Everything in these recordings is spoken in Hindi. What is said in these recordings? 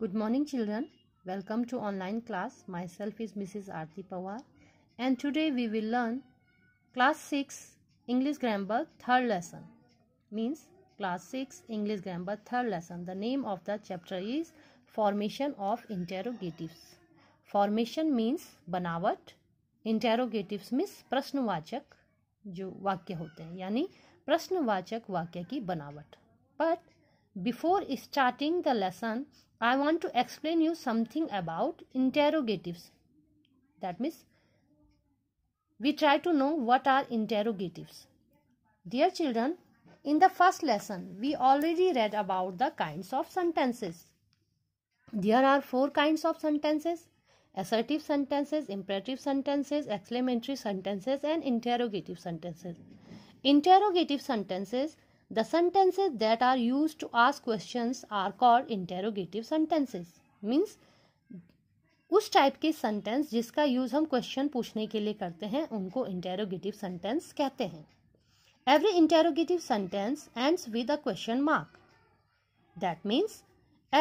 Good morning, children. Welcome to online class. Myself is Mrs. Aarti Pawar, and today we will learn class 6 English grammar third lesson. Means class 6 English grammar third lesson. The name of the chapter is Formation of Interrogatives. Formation means बनावट इंटेरोगेटिव्स मीन्स प्रश्नवाचक जो वाक्य होते हैं यानी प्रश्नवाचक वाक्य की बनावट but before starting the lesson I want to explain you something about interrogatives. That means we try to know what are interrogatives. Dear children, in the first lesson, we already read about the kinds of sentences. There are four kinds of sentences assertive sentences, imperative sentences, exclamatory sentences, and interrogative sentences. Interrogative sentences the sentences that are use to ask question are called interrogative sentences means उस टाइप के सेंटेंस जिसका यूज़ हम क्वेश्चन पूछने के लिए करते हैं उनको इंटेरोगेटिव सेंटेंस कहते हैं every interrogative sentence ends with a question mark that means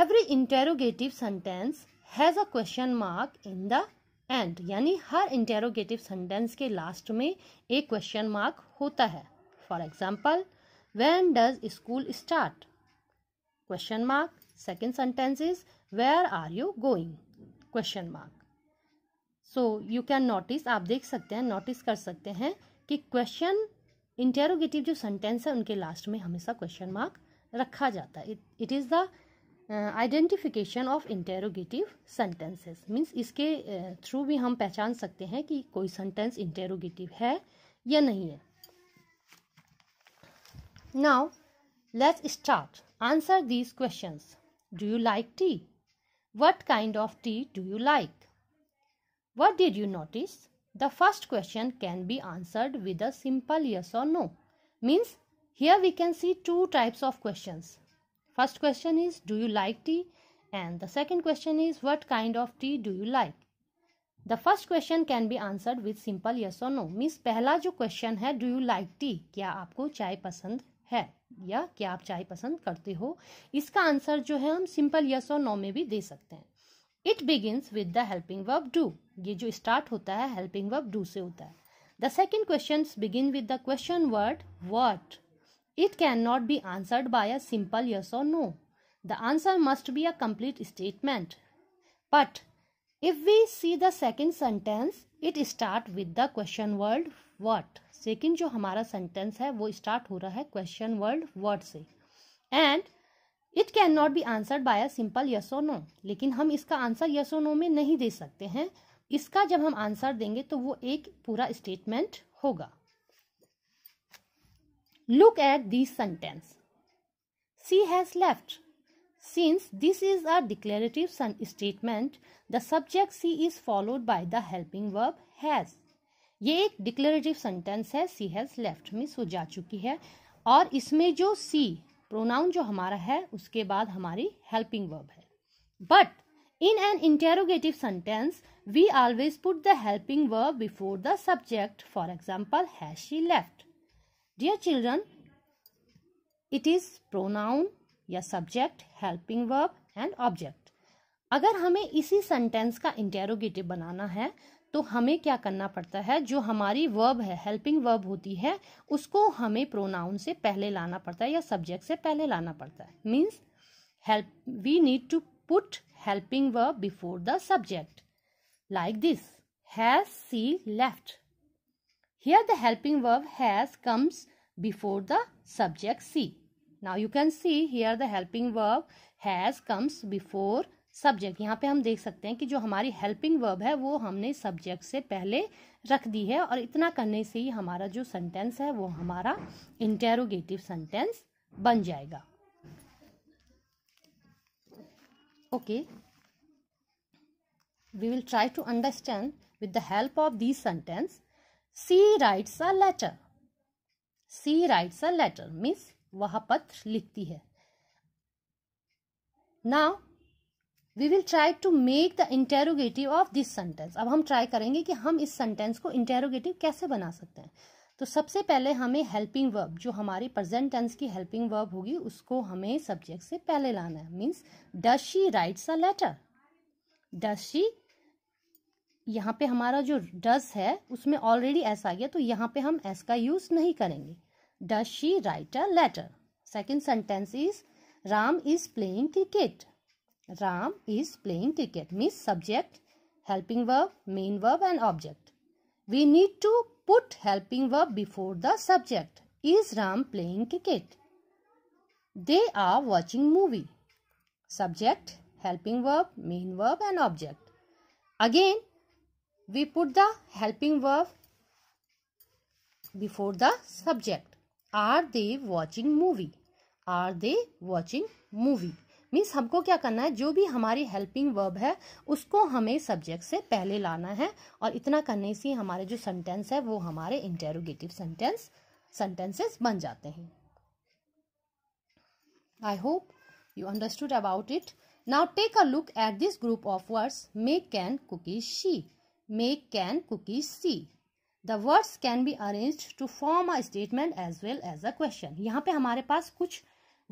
every interrogative sentence has a question mark in the end यानी हर इंटेरोगेटिव सेंटेंस के लास्ट में एक क्वेश्चन मार्क होता है for example when does school start question mark second sentence is where are you going question mark so you can notice आप देख सकते हैं notice कर सकते हैं कि question interrogative जो sentence है उनके last में हमेशा question mark रखा जाता है it, it is the identification of interrogative sentences means इसके थ्रू uh, भी हम पहचान सकते हैं कि कोई सेंटेंस इंटेरोगेटिव है या नहीं है Now, let's start. Answer these questions. Do you like tea? What kind of tea do you like? What did you notice? The first question can be answered with a simple yes or no. Means here we can see two types of questions. First question is do you like tea? And the second question is what kind of tea do you like? The first question can be answered with simple yes or no. Means पहला जो do you like tea? क्या आपको चाय पसंद है या क्या आप चाय पसंद करते हो इसका आंसर जो है हम सिंपल यस और नो में भी दे सकते हैं it begin with the helping verb do ये जो स्टार्ट होता है हेल्पिंग वर्ब डू से होता है the second question begin with the question word what it can not be answered by a simple yes और no the answer must be a complete statement but if we see the second sentence it start with the question word what second जो हमारा सेंटेंस है वो स्टार्ट हो रहा है क्वेश्चन वर्ड वर्ड से and it can not be answered by a simple yes और नो लेकिन हम इसका आंसर यस और नो में नहीं दे सकते हैं इसका जब हम आंसर देंगे तो वो एक पूरा स्टेटमेंट होगा look at this sentence she has left since this is a declarative statement the subject she is followed by the helping verb has ये एक डिक्लेरेटिव सेंटेंस है सी हैज लेफ्ट मिस वो जा चुकी है और इसमें जो सी प्रोनाउन जो हमारा है उसके बाद हमारी हेल्पिंग वर्ब है but in an interrogative sentence we always put the helping verb before the subject for example has she left dear children it is pronoun या subject helping verb and object अगर हमें इसी सेंटेंस का इंटेरोगेटिव बनाना है तो हमें क्या करना पड़ता है जो हमारी वर्ब है हेल्पिंग वर्ब होती है उसको हमें प्रोनाउन से पहले लाना पड़ता है या सब्जेक्ट से पहले लाना पड़ता है means help we need to put helping verb before the subject like this has she left here the helping verb has comes before the subject she now you can see here the helping verb has comes before subject यहाँ पे हम देख सकते हैं कि जो हमारी हेल्पिंग वर्ब है वो हमने सब्जेक्ट से पहले रख दी है और इतना करने से ही हमारा जो सेंटेंस है वो हमारा इंटेरोगेटिव सेंटेंस बन जाएगा okay we will try to understand with the help of this sentence she writes a letter she writes a letter means वह पत्र लिखती है now we will try to make the interrogative of this sentence अब हम ट्राई करेंगे कि हम इस सेंटेंस को इंटेरोगेटिव कैसे बना सकते हैं तो सबसे पहले हमें हेल्पिंग वर्ब जो हमारी प्रेजेंट टेंस की हेल्पिंग वर्ब होगी उसको हमें सब्जेक्ट से पहले लाना है means does she writes a letter does she यहाँ पे हमारा जो डज है उसमें ऑलरेडी एस आ गया तो यहाँ पे हम एस का यूज नहीं करेंगे does she write a letter second sentence is Ram is playing cricket Ram is playing cricket means subject, helping verb, main verb and object. We need to put helping verb before the subject. Is Ram playing cricket? They are watching movie. Subject, helping verb, main verb and object. Again, we put the helping verb before the subject. Are they watching movie? Are they watching movie? Means हमको क्या करना है जो भी हमारी हेल्पिंग वर्ब है उसको हमें सब्जेक्ट से पहले लाना है और इतना करने से हमारे जो सेंटेंस है वो हमारे इंटेरोगेटिव सेंटेंस सेंटेंसेस बन जाते हैं I hope you understood about it now take a look at this group of words make can cookies she make can cookies see the words can be arrange to form a statement as well as a question यहाँ पे हमारे पास कुछ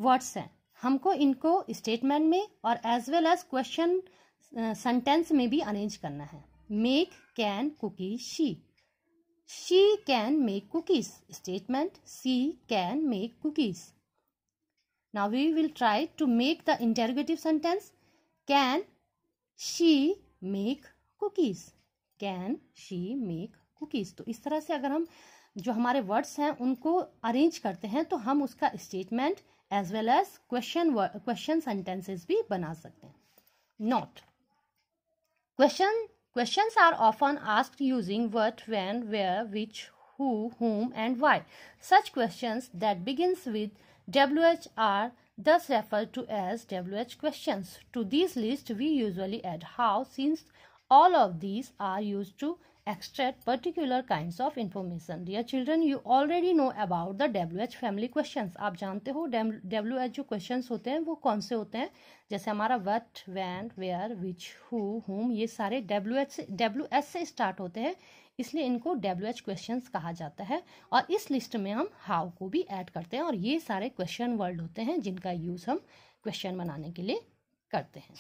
वर्ड्स हैं हमको इनको स्टेटमेंट में और as well as question sentence में भी अरेंज करना है make can cookies she she can make cookies statement she can make cookies now we will try to make the interrogative sentence can she make cookies can she make cookies तो इस तरह से अगर हम जो हमारे वर्ड्स हैं उनको अरेंज करते हैं तो हम उसका statement As well as question question sentences, भी बना सकते हैं question Questions are often asked using what, when, where, which, who, whom, and why. Such questions that begins with WH are thus referred to as WH questions. To this list we usually add how since all of these are used to extract particular kinds of information. Dear children, you already know about the H family question आप जानते हो डब्ल्यू एच जो क्वेश्चन होते हैं वो कौन से होते हैं जैसे हमारा what when where which who whom ये सारे डब्ल्यू एच से डब्ल्यू एच से स्टार्ट होते हैं इसलिए इनको डब्ल्यू एच क्वेश्चन कहा जाता है और इस लिस्ट में हम हाउ को भी ऐड करते हैं और ये सारे क्वेश्चन वर्ड होते हैं जिनका यूज़ हम क्वेश्चन बनाने के लिए करते हैं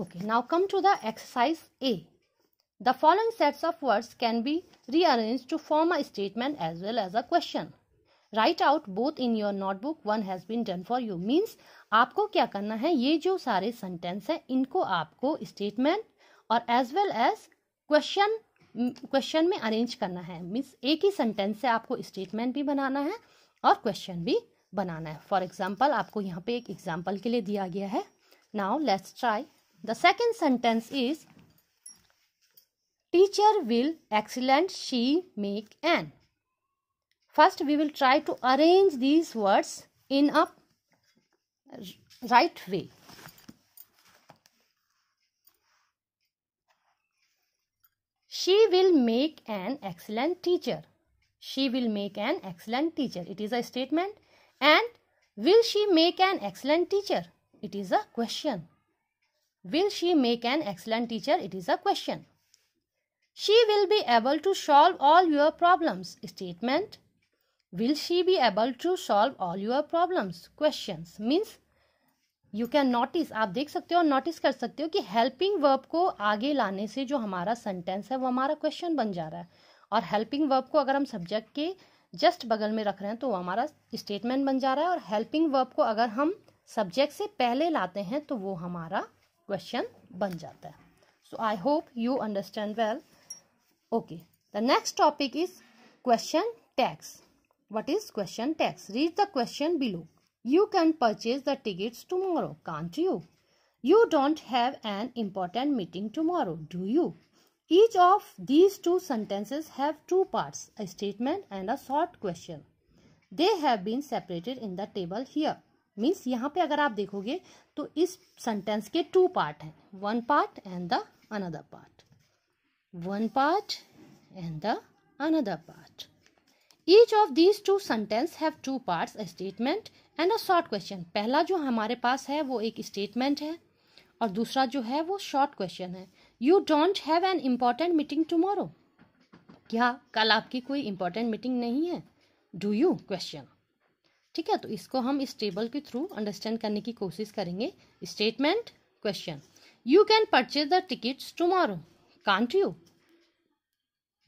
okay now come to the exercise A the following sets of words can be rearranged to form a statement as well as a question. Write out both in your notebook one has been done for you means आपको क्या करना है ये जो सारे सेंटेंस हैं इनको आपको स्टेटमेंट और as well as question question में अरेंज करना है मीन्स एक ही सेंटेंस से आपको स्टेटमेंट भी बनाना है और क्वेश्चन भी बनाना है फॉर एग्जाम्पल आपको यहाँ पे एक एग्जाम्पल के लिए दिया गया है now let's try The second sentence is Teacher will excellent she make an. First we will try to arrange these words in a right way. she will make an excellent teacher she will make an excellent teacher it is a statement and will she make an excellent teacher it is a question Will she make an excellent teacher? It is a question. She will be able to solve all your problems. Statement. Will she be able to solve all your problems? Questions. Means you can notice आप देख सकते हो और नोटिस कर सकते हो कि हेल्पिंग वर्ब को आगे लाने से जो हमारा सेंटेंस है वो हमारा क्वेश्चन बन जा रहा है और हेल्पिंग वर्ब को अगर हम सब्जेक्ट के जस्ट बगल में रख रहे हैं तो वो हमारा स्टेटमेंट बन जा रहा है और हेल्पिंग वर्ब को अगर हम सब्जेक्ट से पहले लाते हैं तो वो हमारा क्वेश्चन बन जाता है so I hope you understand well okay the next topic is question tags what is question tags read the question below you can purchase the tickets tomorrow can't you you don't have an important meeting tomorrow do you each of these two sentences have two parts a statement and a short question they have been separated in the table here means यहाँ पे अगर आप देखोगे तो इस सेंटेंस के टू पार्ट हैं one part and the another part one part and the another part each of these two sentence have two parts a statement and a short question पहला जो हमारे पास है वो एक स्टेटमेंट है और दूसरा जो है वो शॉर्ट क्वेश्चन है you don't have an important meeting tomorrow क्या कल आपकी कोई इम्पॉर्टेंट मीटिंग नहीं है डू यू क्वेश्चन ठीक है तो इसको हम इस टेबल के थ्रू अंडरस्टैंड करने की कोशिश करेंगे statement question you can purchase the ticket tomorrow can't you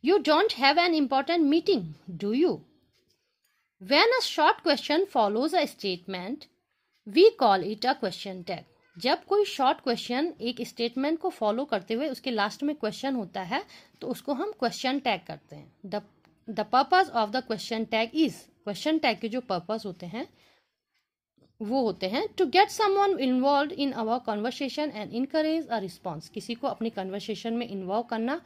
you don't have an important meeting do you when a short question follows a statement we call it a question tag जब कोई शॉर्ट क्वेश्चन एक स्टेटमेंट को फॉलो करते हुए उसके लास्ट में क्वेश्चन होता है तो उसको हम क्वेश्चन टैग करते हैं the purpose of the question tag is question tag के जो पर्पस होते हैं वो होते हैं to get someone involve in our conversation and encourage a response किसी को अपने कन्वर्सेशन में इन्वॉल्व करना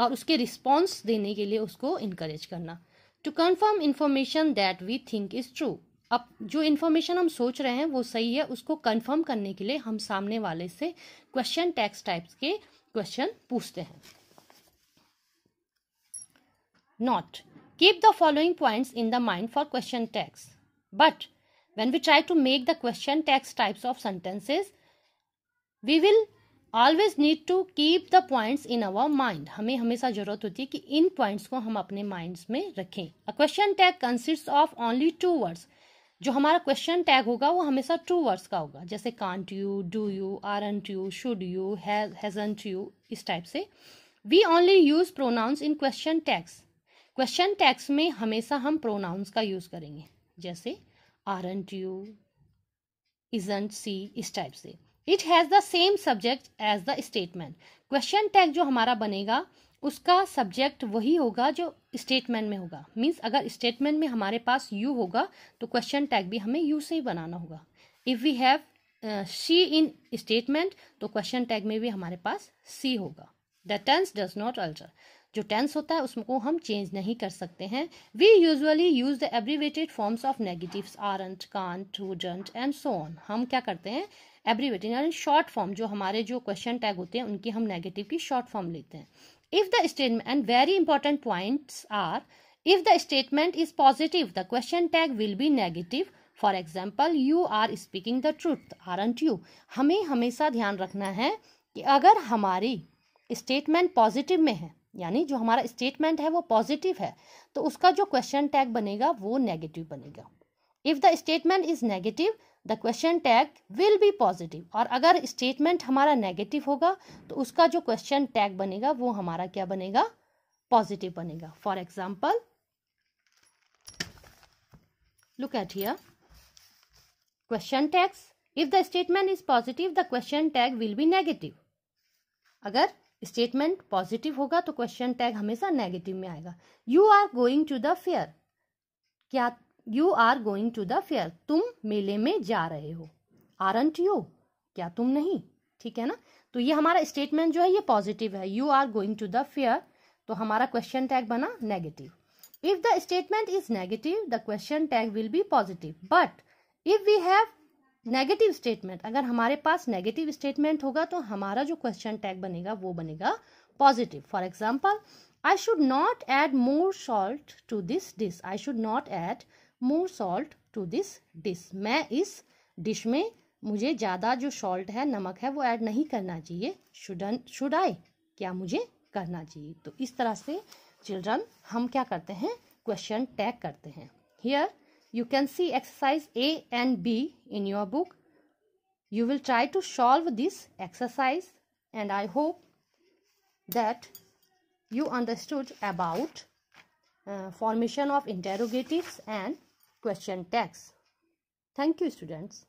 और उसके रिस्पॉन्स देने के लिए उसको इनकरेज करना to confirm information that we think is true अब जो इन्फॉर्मेशन हम सोच रहे हैं वो सही है उसको कन्फर्म करने के लिए हम सामने वाले से क्वेश्चन टैक्स टाइप्स के क्वेश्चन पूछते हैं not Keep the following points in the mind for question tags. But when we try to make the question tags types of sentences, we will always need to keep the points in our mind हमें हमेशा जरूरत होती है कि इन पॉइंट्स को हम अपने माइंड्स में रखें a question tag consist of only two words जो हमारा क्वेश्चन टैग होगा वो हमेशा टू वर्ड्स का होगा जैसे can't you do you aren't you should you hasn't you इस टाइप से we only use pronouns in question tags question tags में हमेशा हम प्रोनाउंस का यूज़ करेंगे जैसे aren't you isn't she इस टाइप से it has the same subject as the statement question tag जो हमारा बनेगा उसका सब्जेक्ट वही होगा जो स्टेटमेंट में होगा मीन्स अगर स्टेटमेंट में हमारे पास यू होगा तो क्वेश्चन टैग भी हमें यू से ही बनाना होगा if we have she in statement तो क्वेश्चन टैग में भी हमारे पास सी होगा the tense does not alter जो टेंस होता है उसको हम चेंज नहीं कर सकते हैं we usually use the abbreviated forms of negatives aren't can't wouldn't and so on हम क्या करते हैं एब्रीवेटेड यानी शॉर्ट फॉर्म जो हमारे जो क्वेश्चन टैग होते हैं उनकी हम नेगेटिव की शॉर्ट फॉर्म लेते हैं if the statement and very important point are if the statement is positive the question tag will be negative for example you are speaking the truth aren't you हमें हमेशा ध्यान रखना है कि अगर हमारी स्टेटमेंट पॉजिटिव में है यानी जो हमारा स्टेटमेंट है वो पॉजिटिव है तो उसका जो क्वेश्चन टैग बनेगा वो नेगेटिव बनेगा if the statement is negative the question tag will be positive और अगर स्टेटमेंट हमारा नेगेटिव होगा तो उसका जो क्वेश्चन टैग बनेगा वो हमारा क्या बनेगा पॉजिटिव बनेगा for example look at here question tags if the statement is positive the question tag will be negative अगर स्टेटमेंट पॉजिटिव होगा तो क्वेश्चन टैग हमेशा नेगेटिव में आएगा you are going to the fair क्या you are going to the fair तुम मेले में जा रहे हो आर एंट यू क्या तुम नहीं ठीक है ना तो ये हमारा स्टेटमेंट जो है ये पॉजिटिव है you are going to the fair तो हमारा क्वेश्चन टैग बना negative if the statement is negative the question tag will be positive but if we have negative statement अगर हमारे पास नेगेटिव स्टेटमेंट होगा तो हमारा जो क्वेश्चन टैग बनेगा वो बनेगा positive for example I should not add more salt to this dish I should not add more salt to this dish मैं इस डिश में मुझे ज़्यादा जो सॉल्ट है नमक है वो ऐड नहीं करना चाहिए शुडन शुड आई क्या मुझे करना चाहिए तो इस तरह से चिल्ड्रन हम क्या करते हैं क्वेश्चन टैग करते हैं here You can see exercise A and B in your book. You will try to solve this exercise and I hope that you understood about uh, formation of interrogatives and question tags. Thank you students.